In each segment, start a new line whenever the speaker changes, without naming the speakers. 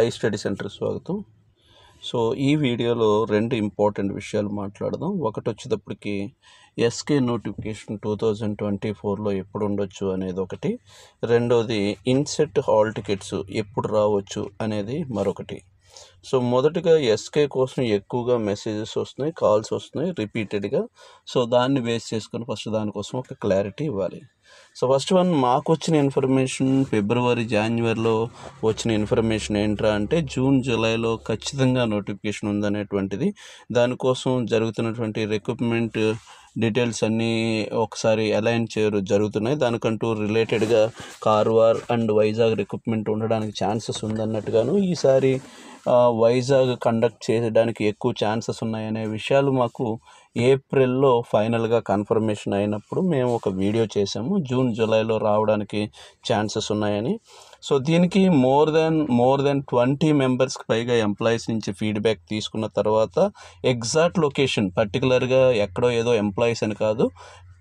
I study centre స్వాగతం so ఈ వీడియోలో రెండు ఇంపార్టెంట్ విషయాలు మాట్లాడదాం ఒకటి వచ్చేటప్పటికి SK notification two thousand twenty ఫోర్లో ఎప్పుడు ఉండొచ్చు అనేది ఒకటి రెండోది ఇన్సెట్ హాల్ టికెట్స్ ఎప్పుడు రావచ్చు అనేది మరొకటి సో మొదటిగా ఎస్కే కోసం ఎక్కువగా మెసేజెస్ వస్తున్నాయి కాల్స్ వస్తున్నాయి రిపీటెడ్గా సో దాన్ని బేస్ చేసుకొని ఫస్ట్ దానికోసం ఒక క్లారిటీ ఇవ్వాలి సో ఫస్ట్ వన్ మాకు వచ్చిన ఇన్ఫర్మేషన్ ఫిబ్రవరి జాన్యువరిలో వచ్చిన ఇన్ఫర్మేషన్ ఏంట్రా అంటే జూన్ జూలైలో ఖచ్చితంగా నోటిఫికేషన్ ఉందనేటువంటిది దానికోసం జరుగుతున్నటువంటి రిక్రూట్మెంట్ డీటెయిల్స్ అన్నీ ఒకసారి అలైన్ చేయరు జరుగుతున్నాయి దానికంటూ రిలేటెడ్గా కార్వార్ అండ్ వైజాగ్ రిక్రూట్మెంట్ ఉండడానికి ఛాన్సెస్ ఉందన్నట్టుగాను ఈసారి వైజాగ్ కండక్ట్ చేయడానికి ఎక్కువ ఛాన్సెస్ ఉన్నాయనే విషయాలు మాకు ఏప్రిల్లో ఫైనల్గా కన్ఫర్మేషన్ అయినప్పుడు మేము ఒక వీడియో చేసాము జూన్ జూలైలో రావడానికి ఛాన్సెస్ ఉన్నాయని సో దీనికి more than more than twenty మెంబర్స్కి పైగా ఎంప్లాయీస్ నుంచి ఫీడ్బ్యాక్ తీసుకున్న తర్వాత ఎగ్జాక్ట్ లొకేషన్ పర్టికులర్గా ఎక్కడో ఏదో ఎంప్లాయీస్ అని కాదు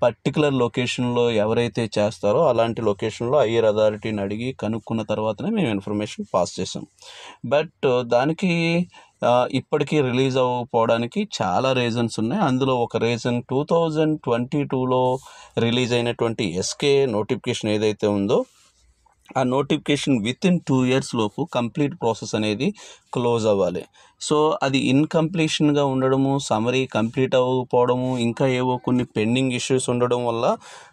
పర్టికులర్ లొకేషన్లో ఎవరైతే చేస్తారో అలాంటి లొకేషన్లో ఐఆర్ అథారిటీని అడిగి కనుక్కున్న తర్వాతనే మేము ఇన్ఫర్మేషన్ పాస్ చేసాం బట్ దానికి ఇప్పటికీ రిలీజ్ అవ్వకపోవడానికి చాలా రీజన్స్ ఉన్నాయి అందులో ఒక రీజన్ టూ థౌజండ్ ట్వంటీ టూలో రిలీజ్ అయినటువంటి ఎస్కే నోటిఫికేషన్ ఏదైతే ఉందో ఆ notification within two years లోపు కంప్లీట్ ప్రాసెస్ అనేది క్లోజ్ అవ్వాలి సో అది ఇన్కంప్లీషన్గా ఉండడము సమరీ కంప్లీట్ అవ్వకపోవడము ఇంకా ఏవో కొన్ని పెండింగ్ ఇష్యూస్ ఉండడం వల్ల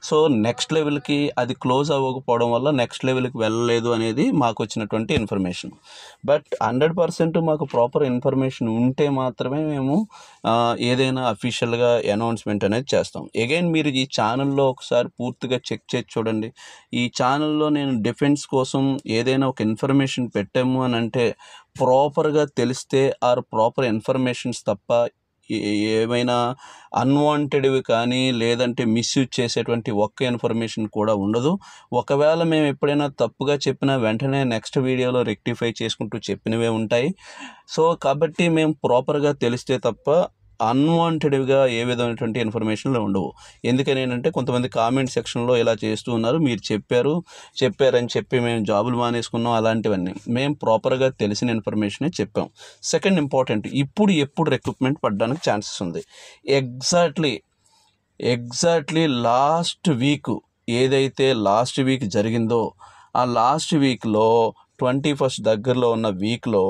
సో నెక్స్ట్ లెవెల్కి అది క్లోజ్ అవ్వకపోవడం వల్ల నెక్స్ట్ లెవెల్కి వెళ్ళలేదు అనేది మాకు వచ్చినటువంటి ఇన్ఫర్మేషన్ బట్ హండ్రెడ్ పర్సెంట్ మాకు ప్రాపర్ ఇన్ఫర్మేషన్ ఉంటే మాత్రమే మేము ఏదైనా అఫీషియల్గా అనౌన్స్మెంట్ అనేది చేస్తాం అగైన్ మీరు ఈ ఛానల్లో ఒకసారి పూర్తిగా చెక్ చేసి చూడండి ఈ ఛానల్లో నేను డిఫెన్స్ కోసం ఏదైనా ఒక ఇన్ఫర్మేషన్ పెట్టాము అని అంటే ప్రాపర్గా తెలిస్తే ఆర్ ప్రాపర్ ఇన్ఫర్మేషన్స్ తప్ప ఏమైనా అన్వాంటెడ్వి కానీ లేదంటే మిస్యూజ్ చేసేటువంటి ఒక్క ఇన్ఫర్మేషన్ కూడా ఉండదు ఒకవేళ మేము ఎప్పుడైనా తప్పుగా చెప్పినా వెంటనే నెక్స్ట్ వీడియోలో రెక్టిఫై చేసుకుంటూ చెప్పినవే ఉంటాయి సో కాబట్టి మేము ప్రాపర్గా తెలిస్తే తప్ప అన్వాంటెడ్గా ఏ విధమైనటువంటి ఇన్ఫర్మేషన్లు ఉండవు ఎందుకని ఏంటంటే కొంతమంది కామెంట్ సెక్షన్లో ఇలా చేస్తూ ఉన్నారు మీరు చెప్పారు చెప్పారని చెప్పి మేము జాబులు మానేసుకున్నాం అలాంటివన్నీ మేము ప్రాపర్గా తెలిసిన ఇన్ఫర్మేషనే చెప్పాం సెకండ్ ఇంపార్టెంట్ ఇప్పుడు ఎప్పుడు రిక్రూట్మెంట్ పడడానికి ఛాన్సెస్ ఉంది ఎగ్జాక్ట్లీ ఎగ్జాక్ట్లీ లాస్ట్ వీక్ ఏదైతే లాస్ట్ వీక్ జరిగిందో ఆ లాస్ట్ వీక్లో ట్వంటీ ఫస్ట్ దగ్గరలో ఉన్న వీక్లో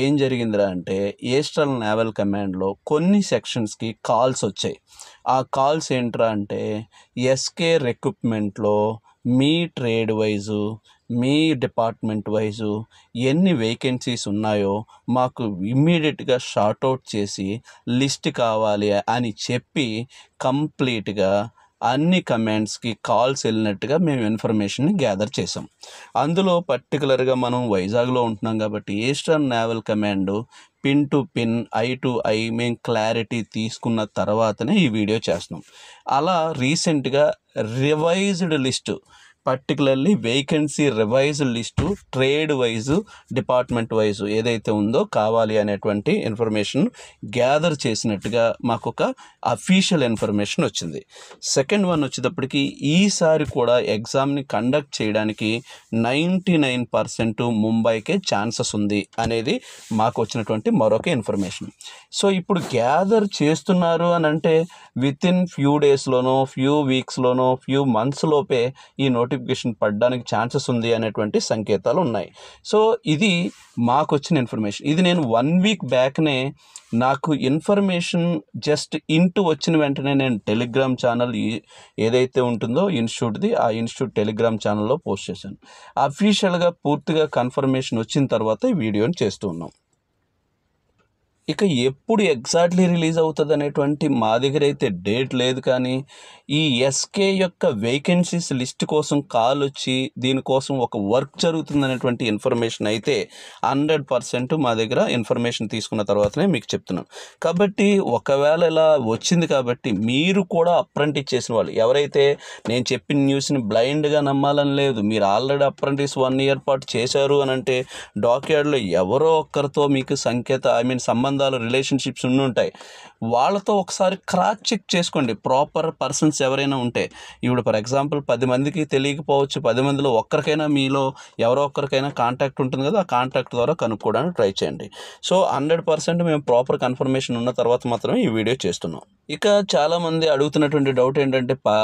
ఏం జరిగిందిరా అంటే ఈస్టర్న్ నేవల్ కమాండ్లో కొన్ని సెక్షన్స్కి కాల్స్ వచ్చాయి ఆ కాల్స్ ఏంట్రా అంటే ఎస్కే రిక్రూట్మెంట్లో మీ ట్రేడ్ వైజు మీ డిపార్ట్మెంట్ వైజు ఎన్ని వేకెన్సీస్ ఉన్నాయో మాకు ఇమ్మీడియట్గా షార్ట్అవుట్ చేసి లిస్ట్ కావాలి అని చెప్పి కంప్లీట్గా అన్ని కమాండ్స్కి కాల్స్ వెళ్ళినట్టుగా మేము ఇన్ఫర్మేషన్ని గ్యాదర్ చేసాం అందులో పర్టికులర్గా మనం వైజాగ్లో ఉంటున్నాం కాబట్టి Eastern Naval Command pin to pin I to I మేము క్లారిటీ తీసుకున్న తర్వాతనే ఈ వీడియో చేస్తున్నాం అలా రీసెంట్గా revised list particularly vacancy revise list trade wise department wise ఏదైతే ఉందో కావాలి అనేటువంటి ఇన్ఫర్మేషన్ గ్యాదర్ చేసినట్టుగా మాకు ఒక అఫీషియల్ ఇన్ఫర్మేషన్ వచ్చింది సెకండ్ వన్ వచ్చేటప్పటికి ఈసారి కూడా ఎగ్జామ్ని కండక్ట్ చేయడానికి నైంటీ నైన్ పర్సెంట్ ముంబైకే ఛాన్సెస్ ఉంది అనేది మాకు వచ్చినటువంటి మరొక ఇన్ఫర్మేషన్ సో ఇప్పుడు గ్యాదర్ చేస్తున్నారు అని అంటే విత్ ఇన్ ఫ్యూ డేస్లోనో ఫ్యూ వీక్స్లోనో ఫ్యూ మంత్స్ లోపే ఈ నోటి నోటిఫికేషన్ పడడానికి ఛాన్సెస్ ఉంది అనేటువంటి సంకేతాలు ఉన్నాయి సో ఇది మాకు వచ్చిన ఇన్ఫర్మేషన్ ఇది నేను వన్ వీక్ బ్యాక్నే నాకు ఇన్ఫర్మేషన్ జస్ట్ ఇంటూ వచ్చిన వెంటనే నేను టెలిగ్రామ్ ఛానల్ ఏదైతే ఉంటుందో ఇన్స్టిట్యూట్ది ఆ ఇన్స్టిట్యూట్ టెలిగ్రామ్ ఛానల్లో పోస్ట్ చేశాను అఫీషియల్గా పూర్తిగా కన్ఫర్మేషన్ వచ్చిన తర్వాత ఈ వీడియోని చేస్తూ ఉన్నాం ఇక ఎప్పుడు ఎగ్జాక్ట్లీ రిలీజ్ అవుతుంది అనేటువంటి మా దగ్గర అయితే డేట్ లేదు కానీ ఈ ఎస్కే యొక్క వేకెన్సీస్ లిస్ట్ కోసం కాల్ వచ్చి దీనికోసం ఒక వర్క్ జరుగుతుంది అనేటువంటి ఇన్ఫర్మేషన్ అయితే హండ్రెడ్ పర్సెంట్ మా దగ్గర ఇన్ఫర్మేషన్ తీసుకున్న తర్వాతనే మీకు చెప్తున్నాం కాబట్టి ఒకవేళ ఇలా వచ్చింది కాబట్టి మీరు కూడా అప్రెంటిస్ చేసిన వాళ్ళు ఎవరైతే నేను చెప్పిన న్యూస్ని బ్లైండ్గా నమ్మాలని లేదు మీరు ఆల్రెడీ అప్రెంటిస్ వన్ ఇయర్ పాటు చేశారు అని అంటే డాక్యార్డ్లో ఎవరో ఒక్కరితో మీకు సంకేత ఐ మీన్ సంబంధం సంబంధాలు రిలేషన్షిప్స్ ఉండి ఉంటాయి వాళ్ళతో ఒకసారి క్రాస్ చెక్ చేసుకోండి ప్రాపర్ పర్సన్స్ ఎవరైనా ఉంటే ఇప్పుడు ఫర్ ఎగ్జాంపుల్ పది మందికి తెలియకపోవచ్చు పది మందిలో ఒక్కరికైనా మీలో ఎవరో ఒక్కరికైనా కాంటాక్ట్ ఉంటుంది కదా ఆ కాంటాక్ట్ ద్వారా కనుక్కోవడానికి ట్రై చేయండి సో హండ్రెడ్ పర్సెంట్ మేము ప్రాపర్ కన్ఫర్మేషన్ ఉన్న తర్వాత మాత్రమే ఈ వీడియో చేస్తున్నాం ఇక చాలామంది అడుగుతున్నటువంటి డౌట్ ఏంటంటే పా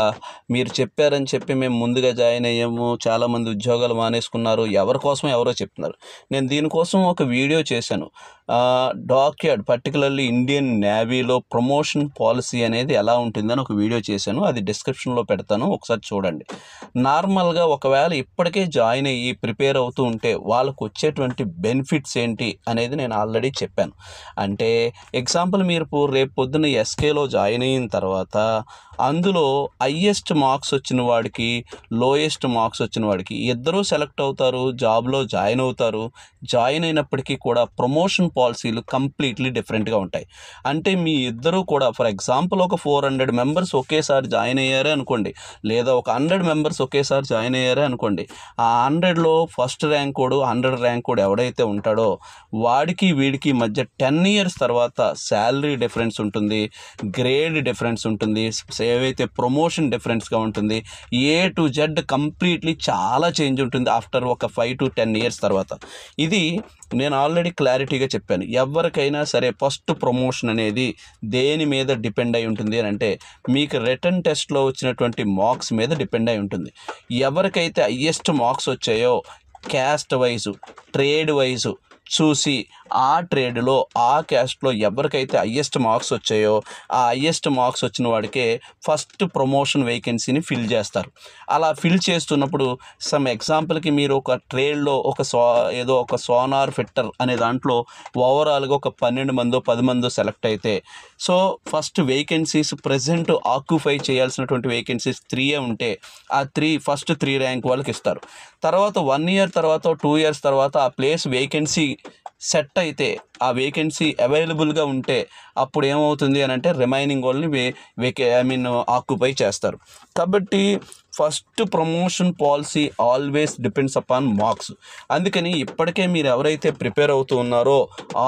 మీరు చెప్పారని చెప్పి మేము ముందుగా జాయిన్ అయ్యాము చాలామంది ఉద్యోగాలు మానేసుకున్నారు ఎవరి కోసం ఎవరో చెప్తున్నారు నేను దీనికోసం ఒక వీడియో చేశాను యార్డ్ పర్టికులర్లీ ఇండియన్ నేవీలో ప్రమోషన్ పాలసీ అనేది ఎలా ఉంటుందని ఒక వీడియో చేశాను అది డిస్క్రిప్షన్లో పెడతాను ఒకసారి చూడండి నార్మల్గా ఒకవేళ ఇప్పటికే జాయిన్ అయ్యి ప్రిపేర్ అవుతూ ఉంటే వాళ్ళకు వచ్చేటువంటి బెనిఫిట్స్ ఏంటి అనేది నేను ఆల్రెడీ చెప్పాను అంటే ఎగ్జాంపుల్ మీరు రేపు పొద్దున్న ఎస్కేలో జాయిన్ అయిన తర్వాత అందులో హయ్యెస్ట్ మార్క్స్ వచ్చిన వాడికి లోయెస్ట్ మార్క్స్ వచ్చిన వాడికి ఇద్దరూ సెలెక్ట్ అవుతారు జాబ్లో జాయిన్ అవుతారు జాయిన్ అయినప్పటికీ కూడా ప్రమోషన్ పాలసీలు కంప్లీట్లీ డిఫరెంట్గా ఉంటాయి అంటే మీ ఇద్దరూ కూడా ఫర్ ఎగ్జాంపుల్ ఒక ఫోర్ హండ్రెడ్ మెంబర్స్ ఒకేసారి జాయిన్ అయ్యారే అనుకోండి లేదా ఒక హండ్రెడ్ మెంబర్స్ ఒకేసారి జాయిన్ అయ్యారే అనుకోండి ఆ హండ్రెడ్లో ఫస్ట్ ర్యాంక్ కోడు హండ్రెడ్ ర్యాంక్ కూడా ఎవడైతే ఉంటాడో వాడికి వీడికి మధ్య టెన్ ఇయర్స్ తర్వాత శాలరీ డిఫరెన్స్ ఉంటుంది గ్రేడ్ డిఫరెన్స్ ఉంటుంది ఏవైతే ప్రమోషన్ డిఫరెన్స్గా ఉంటుంది ఏ టు జెడ్ కంప్లీట్లీ చాలా చేంజ్ ఉంటుంది ఆఫ్టర్ ఒక ఫైవ్ టు టెన్ ఇయర్స్ తర్వాత ఇది నేను ఆల్రెడీ క్లారిటీగా చెప్పాను చెప్పాను ఎవరికైనా సరే ఫస్ట్ ప్రమోషన్ అనేది దేని మీద డిపెండ్ అయి ఉంటుంది అని అంటే మీకు రిటర్న్ టెస్ట్లో వచ్చినటువంటి మార్క్స్ మీద డిపెండ్ అయి ఉంటుంది ఎవరికైతే హయ్యెస్ట్ మార్క్స్ వచ్చాయో క్యాస్ట్ వైజు ట్రేడ్ వైజు చూసి ఆ ట్రేడ్లో ఆ క్యాస్ట్లో ఎవరికైతే హయ్యెస్ట్ మార్క్స్ వచ్చాయో ఆ హయ్యెస్ట్ మార్క్స్ వచ్చిన వాడికే ఫస్ట్ ప్రమోషన్ వేకెన్సీని ఫిల్ చేస్తారు అలా ఫిల్ చేస్తున్నప్పుడు సమ్ ఎగ్జాంపుల్కి మీరు ఒక ట్రేడ్లో ఒక సో ఏదో ఒక సోనార్ ఫిట్టర్ అనే దాంట్లో ఓవరాల్గా ఒక పన్నెండు మందో పది మందో సెలెక్ట్ అయితే so first vacancies present occupy చేయాల్సినటువంటి వేకెన్సీస్ త్రీయే ఉంటే ఆ త్రీ ఫస్ట్ త్రీ ర్యాంక్ వాళ్ళకి ఇస్తారు తర్వాత వన్ ఇయర్ తర్వాత టూ ఇయర్స్ తర్వాత ఆ ప్లేస్ వేకెన్సీ సెట్ అయితే ఆ వేకెన్సీ అవైలబుల్గా ఉంటే అప్పుడు ఏమవుతుంది అని అంటే రిమైనింగ్ వాళ్ళని వే వేకే ఐ మీన్ ఆక్యుపై చేస్తారు కాబట్టి first promotion policy always depends upon marks అందుకని ఇప్పటికే మీరు ఎవరైతే ప్రిపేర్ అవుతూ ఉన్నారో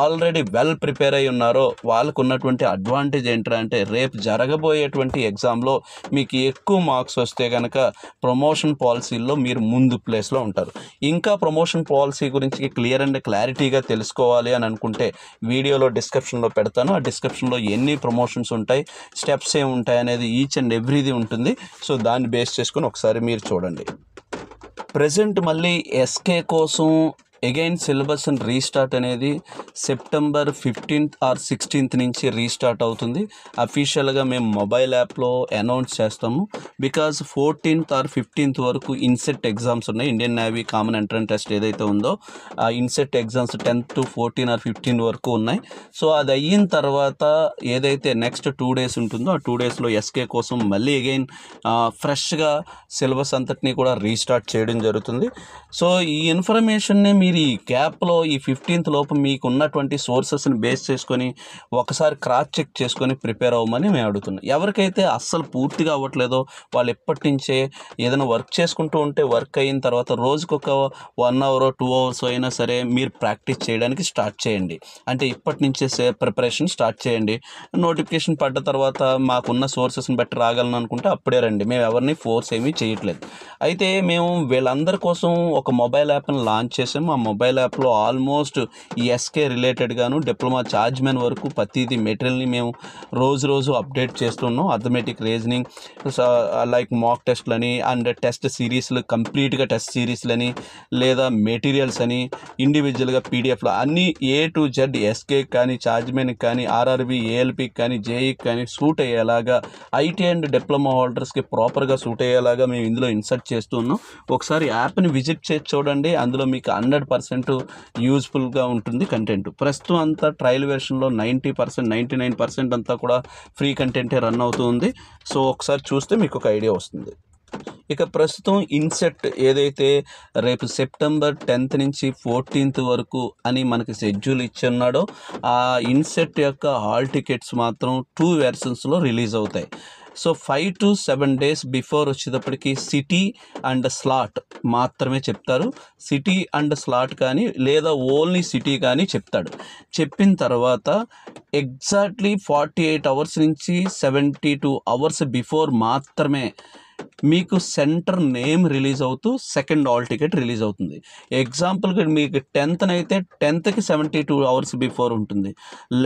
ఆల్రెడీ వెల్ ప్రిపేర్ అయి ఉన్నారో వాళ్ళకు ఉన్నటువంటి అడ్వాంటేజ్ ఏంటంటే అంటే రేపు జరగబోయేటువంటి ఎగ్జామ్లో మీకు ఎక్కువ మార్క్స్ వస్తే కనుక ప్రమోషన్ పాలసీల్లో మీరు ముందు ప్లేస్లో ఉంటారు ఇంకా ప్రమోషన్ పాలసీ గురించి క్లియర్ అండ్ క్లారిటీగా తెలుసుకోవాలి అని అనుకుంటే వీడియోలో డిస్క్రిప్షన్లో పెడతాను ఆ డిస్క్రిప్షన్లో ఎన్ని ప్రమోషన్స్ ఉంటాయి స్టెప్స్ ఏమి ఉంటాయి అనేది ఈచ్ అండ్ ఎవ్రీది ఉంటుంది సో దాన్ని బేస్ చేసుకుని చేసుకుని ఒకసారి మీరు చూడండి ప్రజెంట్ మళ్ళీ ఎస్కే కోసం అగైన్ సిలబస్ రీస్టార్ట్ అనేది సెప్టెంబర్ ఫిఫ్టీన్త్ ఆర్ సిక్స్టీన్త్ నుంచి రీస్టార్ట్ అవుతుంది అఫీషియల్గా మేము మొబైల్ యాప్లో అనౌన్స్ చేస్తాము బికాజ్ ఫోర్టీన్త్ ఆర్ ఫిఫ్టీన్త్ వరకు ఇన్సెట్ ఎగ్జామ్స్ ఉన్నాయి Indian Navy Common Entrance Test ఏదైతే ఉందో ఆ INCET exams tenth to fourteen or fifteen వరకు ఉన్నాయి సో అది అయిన తర్వాత ఏదైతే నెక్స్ట్ టూ డేస్ ఉంటుందో ఆ టూ డేస్లో ఎస్కే కోసం మళ్ళీ అగైన్ ఫ్రెష్గా సిలబస్ అంతటినీ కూడా రీస్టార్ట్ చేయడం జరుగుతుంది సో ఈ ఇన్ఫర్మేషన్ని మీ మీరు ఈ గ్యాప్లో ఈ ఫిఫ్టీన్త్ లోపు మీకు ఉన్నటువంటి సోర్సెస్ని బేస్ చేసుకొని ఒకసారి క్రాస్ చెక్ చేసుకొని ప్రిపేర్ అవ్వమని మేము అడుగుతున్నాం ఎవరికైతే అస్సలు పూర్తిగా అవ్వట్లేదో వాళ్ళు ఎప్పటి నుంచే ఏదైనా వర్క్ చేసుకుంటూ ఉంటే వర్క్ అయిన తర్వాత రోజుకొక వన్ అవర్ టూ అవర్స్ అయినా సరే మీరు ప్రాక్టీస్ చేయడానికి స్టార్ట్ చేయండి అంటే ఇప్పటి నుంచే ప్రిపరేషన్ స్టార్ట్ చేయండి నోటిఫికేషన్ పడ్డ తర్వాత మాకున్న సోర్సెస్ని బట్టి రాగలను అనుకుంటే అప్పుడే రండి మేము ఎవరిని ఫోర్స్ ఏమీ చేయట్లేదు అయితే మేము వీళ్ళందరి కోసం ఒక మొబైల్ యాప్ని లాంచ్ చేసాము ఆ మొబైల్ యాప్లో ఆల్మోస్ట్ ఈ ఎస్కే రిలేటెడ్గాను డిప్లొమా చార్జ్ వరకు ప్రతిదీ మెటీరియల్ని మేము రోజు రోజు అప్డేట్ చేస్తున్నాం అథమెటిక్ రీజనింగ్ లైక్ మాక్ టెస్ట్లని అండ్ టెస్ట్ సిరీస్లు కంప్లీట్గా టెస్ట్ సిరీస్లని లేదా మెటీరియల్స్ అని ఇండివిజువల్గా పీడిఎఫ్లు అన్నీ ఏ టు జెడ్ ఎస్కే కానీ ఛార్జ్మెన్ కానీ ఆర్ఆర్బి ఏఎల్పి కానీ జేఈకి e కానీ సూట్ అయ్యేలాగా ఐటీ అండ్ డిప్లొమా హోల్డర్స్కి ప్రాపర్గా సూట్ అయ్యేలాగా మేము ఇందులో ఇన్సర్ట్ చేస్తున్నాం ఒకసారి యాప్ని విజిట్ చేసి చూడండి అందులో మీకు హండ్రెడ్ హండ్రెడ్ పర్సెంట్ యూజ్ఫుల్గా ఉంటుంది కంటెంట్ ప్రస్తుతం అంతా ట్రయల్ వెర్షన్లో ninety percent ninety nine percent అంతా కూడా ఫ్రీ కంటెంటే రన్ అవుతుంది సో ఒకసారి చూస్తే మీకు ఒక ఐడియా వస్తుంది ఇక ప్రస్తుతం ఇన్సెట్ ఏదైతే రేపు సెప్టెంబర్ టెన్త్ నుంచి ఫోర్టీన్త్ వరకు అని మనకి షెడ్యూల్ ఇచ్చున్నాడో ఆ ఇన్సెట్ యొక్క హాల్ టికెట్స్ మాత్రం టూ వెర్షన్స్లో రిలీజ్ అవుతాయి so five to seven days before వచ్చేటప్పటికి సిటీ అండ్ స్లాట్ మాత్రమే చెప్తారు సిటీ అండ్ స్లాట్ కానీ లేదా ఓన్లీ సిటీ కానీ చెప్తాడు చెప్పిన తర్వాత ఎగ్జాక్ట్లీ ఫార్టీ ఎయిట్ అవర్స్ నుంచి సెవెంటీ టూ అవర్స్ బిఫోర్ మాత్రమే మీకు సెంటర్ నేమ్ రిలీజ్ అవుతూ సెకండ్ ఆల్ టికెట్ రిలీజ్ అవుతుంది ఎగ్జాంపుల్గా మీకు టెన్త్న అయితే టెన్త్కి సెవెంటీ టూ అవర్స్ బిఫోర్ ఉంటుంది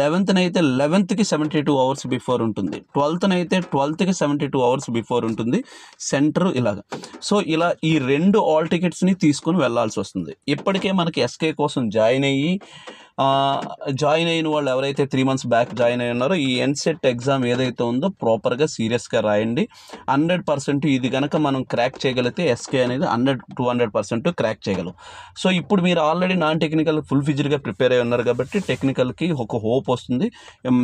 లెవెన్త్న అయితే లెవెన్త్కి సెవెంటీ టూ అవర్స్ బిఫోర్ ఉంటుంది ట్వెల్త్న అయితే ట్వెల్త్కి సెవెంటీ టూ అవర్స్ బిఫోర్ ఉంటుంది సెంటర్ ఇలాగ సో ఇలా ఈ రెండు ఆల్ టికెట్స్ని తీసుకొని వెళ్లాల్సి వస్తుంది ఇప్పటికే మనకి ఎస్కే కోసం జాయిన్ అయ్యి జాయిన్ అయిన వాళ్ళు ఎవరైతే త్రీ మంత్స్ బ్యాక్ జాయిన్ అయి ఉన్నారో ఈ ఎన్సెట్ ఎగ్జామ్ e ఏదైతే ఉందో ప్రాపర్గా సీరియస్గా రాయండి హండ్రెడ్ పర్సెంట్ ఇది కనుక మనం క్రాక్ చేయగలిగితే ఎస్కే అనేది hundred two hundred percent crack చేయగలం సో ఇప్పుడు మీరు ఆల్రెడీ నాన్ టెక్నికల్ ఫుల్ ఫిజర్గా ప్రిపేర్ అయి ఉన్నారు కాబట్టి టెక్నికల్కి ఒక హోప్ వస్తుంది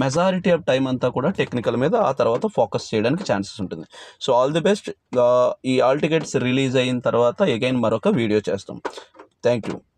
మెజారిటీ ఆఫ్ టైం అంతా కూడా టెక్నికల్ మీద ఆ తర్వాత ఫోకస్ చేయడానికి ఛాన్సెస్ ఉంటుంది సో ఆల్ ది బెస్ట్ ఈ ఆల్ టికెట్స్ రిలీజ్ అయిన తర్వాత అగైన్ మరొక వీడియో చేస్తాం థ్యాంక్ యూ